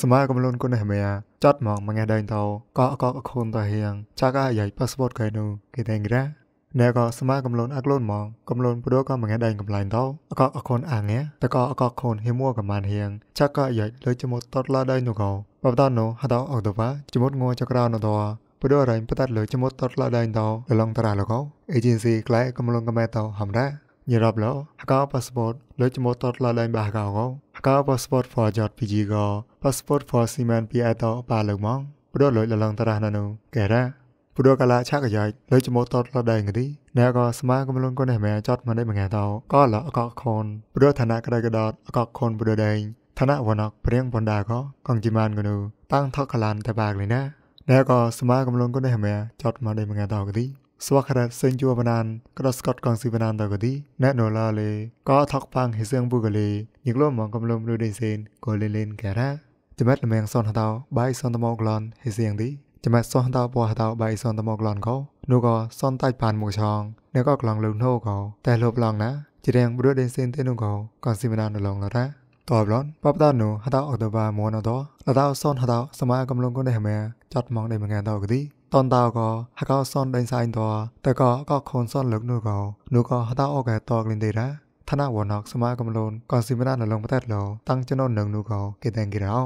សម័យកំលូនគុណហេមយ៉ាចាត់មកមកងេះដេងតោកកកខូនតហៀងចាកាយាយប៉ាសពតកៃនូគេតែងរ៉ាអ្នកក៏ស្មើកំលូនអក្លូនមកកំលូនព្រោះក៏មិនដែរកំឡាញ់ទៅអកអខូនអាងតែក៏អកខូនហេមួកំបានហៀងចាក់ក៏យាយលើចមុតតតឡាដែរនោះក៏បបតនោះហតអត់ទៅវ៉ាចមុតងួចក្រៅនោះទៅព្រោះរ៉ៃបតលើចមុតតតឡាដែរទៅលងតារាលកោអេเจนស៊ីក្លែកំលូនកំមែទៅហំដែរញ៉ាប់លោហកប៉ាសពតលើចមុតតតឡាដែរបាកោកោ passport for jot pijigo passport for siman pi ato pa lo mong ព្រោះលុយលលងតារះណូកែរ៉ាព្រោះកាលាឆាកយ៉ាយលុយចមោតតលដែរងទីអ្នកក៏ស្មាកំលងកូនហែចតមកនេះមួយថ្ងៃតោក៏លអកខុនព្រោះឋានៈក្តីកដតអកខុនព្រោះដែរឋានៈវណកព្រៀងបណ្ដាក៏កងជីម៉ានកនូតាំងថកកលានតែបាកលីណាអ្នកក៏ស្មាកំលងកូនហែចតមកនេះមួយថ្ងៃតោគទីស្វខរៈសេងយូវណានក្ដោះស្កតកងស៊ីវណានតកទីណែណូឡាលេក៏ថកផាំងហិសៀងប៊ូកលេញឹកលមងកំលំលុយដេសេនក៏លេលេនការ៉ាចាំតែមៀងសនហតោបាយសនតមកឡនហិសៀងទីចាំតែសនតោបោះហតោបាយសនតមកឡនក៏នោះក៏សនតៃបានមកឆងអ្នកក៏ក្លងលំណូក៏តែលបឡងណាជារៀងប៊ូដេសេនទេនោះក៏កងស៊ីវណានឡងឡរ៉ាតបឡនបបតនូហតោអត់ដបាមនអត់ដតោសនហតោសមាកំលងគុនដែរមែចាត់ម៉ងដែរមងានតោកទីตอนดาวก็ฮักเอาซ่อนเดินสายตัวแต่ก็ก็คนซ่อนเลิกนู่ก็นูก็ฮักเอาออกแก่ตอกลินเดนะท่านาวอนอกสมากำลนก่อนสิบนาทีลงประเทศเราตั้งเจ้าโน่นหนึ่งนูก็เกิดแดงกี่เรา